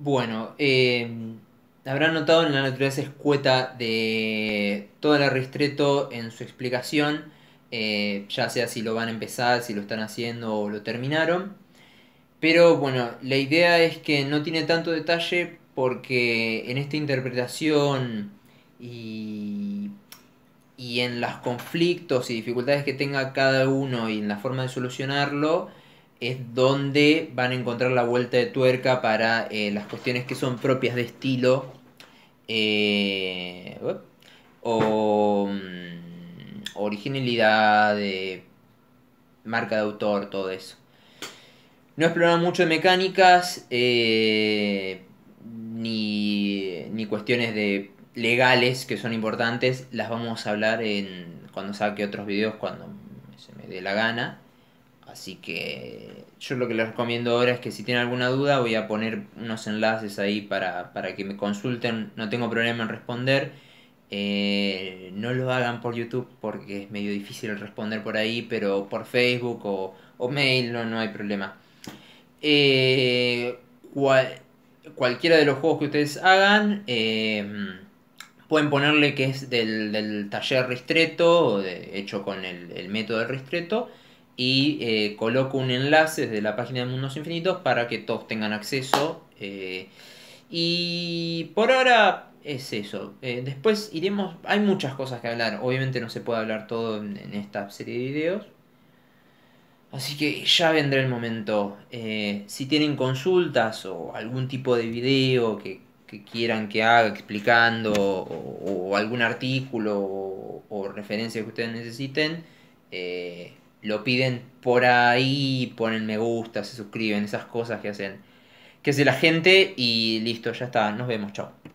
Bueno, eh, habrán notado en la naturaleza escueta de todo el ristreto en su explicación, eh, ya sea si lo van a empezar, si lo están haciendo o lo terminaron. Pero bueno, la idea es que no tiene tanto detalle porque en esta interpretación y, y en los conflictos y dificultades que tenga cada uno y en la forma de solucionarlo, es donde van a encontrar la vuelta de tuerca para eh, las cuestiones que son propias de estilo eh, o mm, originalidad, de eh, marca de autor, todo eso. No exploran mucho de mecánicas ni, ni cuestiones de legales que son importantes, las vamos a hablar en cuando saque otros videos cuando se me dé la gana. Así que yo lo que les recomiendo ahora es que si tienen alguna duda voy a poner unos enlaces ahí para, que me consulten. No tengo problema en responder. Eh, no lo hagan por YouTube porque es medio difícil responder por ahí, pero por Facebook o, mail no, hay problema. Eh, cualquiera de los juegos que ustedes hagan, eh, pueden ponerle que es del, taller Ristreto, de, hecho con el, método de Ristreto y eh, coloco un enlace desde la página de Mundos Infinitos para que todos tengan acceso. Eh, y por ahora es eso. Eh, después iremos. Hay muchas cosas que hablar. Obviamente no se puede hablar todo en, esta serie de videos. Así que ya vendrá el momento. si tienen consultas o algún tipo de video que, quieran que haga explicando o, algún artículo o, referencia que ustedes necesiten, lo piden por ahí, ponen me gusta, se suscriben, esas cosas que hacen, que se la gente y listo, ya está, nos vemos, chao.